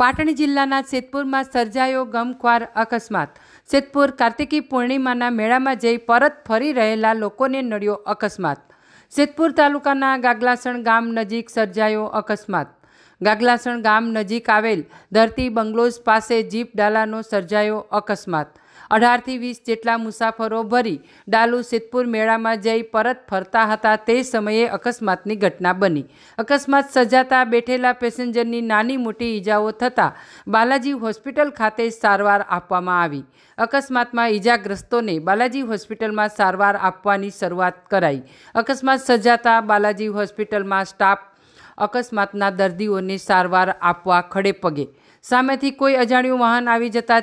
પાટણ જિલ્લાના સેતપુરમાં સર્જાયો ગમખ્વાર અકસ્માત સેતપુર કાર્તિકી પૂર્ણિમાના મેળામાં જઈ પરત ફરી રહેલા લોકોને નડ્યો અકસ્માત સેતપુર તાલુકાના ગાગલાસણ ગામ નજીક સર્જાયો અકસ્માત ગાગલાસણ ગામ નજીક આવેલ ધરતી બંગલોઝ પાસે જીપ ડાલાનો સર્જાયો અકસ્માત અઢારથી વીસ જેટલા મુસાફરો ભરી ડાલુ સિદ્ધપુર મેળામાં જઈ પરત ફરતા હતા તે સમયે અકસ્માતની ઘટના બની અકસ્માત સજાતા બેઠેલા પેસેન્જરની નાની મોટી ઈજાઓ થતાં બાલાજી હોસ્પિટલ ખાતે સારવાર આપવામાં આવી અકસ્માતમાં ઈજાગ્રસ્તોને બાલાજી હોસ્પિટલમાં સારવાર આપવાની શરૂઆત કરાઈ અકસ્માત સજાતા બાલાજી હોસ્પિટલમાં સ્ટાફ અકસ્માતના દર્દીઓને સારવાર આપવા ખડે પગે સામેથી કોઈ અજાણ્યું વાહન આવી જતા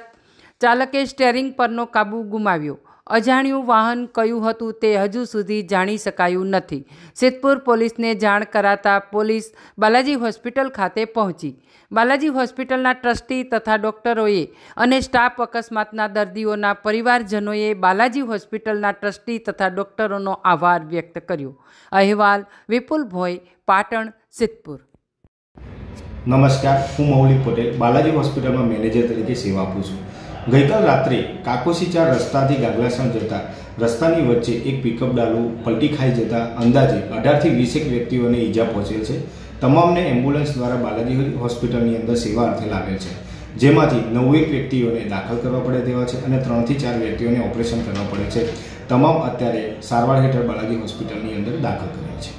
ચાલકે સ્ટેરિંગ પરનો કાબુ ગુમાવ્યો અજાણ્યું વાહન કયું હતું તે હજુ સુધી જાણી શકાયું નથી સિદ્ધપુર પોલીસને જાણ કરાતા પોલીસ બાલાજી હોસ્પિટલ ખાતે પહોંચી બાલાજી હોસ્પિટલના ટ્રસ્ટી તથા ડૉક્ટરોએ અને સ્ટાફ અકસ્માતના દર્દીઓના પરિવારજનોએ બાલાજી હોસ્પિટલના ટ્રસ્ટી તથા ડૉક્ટરોનો આભાર વ્યક્ત કર્યો અહેવાલ વિપુલ ભોય પાટણ સિદ્ધપુર નમસ્કાર હું મૌલિક પટેલ બાલાજી હોસ્પિટલમાં મેનેજર તરીકે સેવા આપું છું ગઈકાલ રાત્રે કાકોસી ચાર રસ્તાથી ગાગલાસણ જતા રસ્તાની વચ્ચે એક પિકઅપ ડાલુ પલટી ખાઈ જતા અંદાજે અઢારથી વીસેક વ્યક્તિઓને ઈજા પહોંચેલ છે તમામને એમ્બ્યુલન્સ દ્વારા બાલાજી હોસ્પિટલની અંદર સેવા અર્થે લાવેલ છે જેમાંથી એક વ્યક્તિઓને દાખલ કરવા પડે તેવા છે અને ત્રણથી ચાર વ્યક્તિઓને ઓપરેશન કરવા પડે છે તમામ અત્યારે સારવાર હેઠળ બાલાજી હોસ્પિટલની અંદર દાખલ કર્યા છે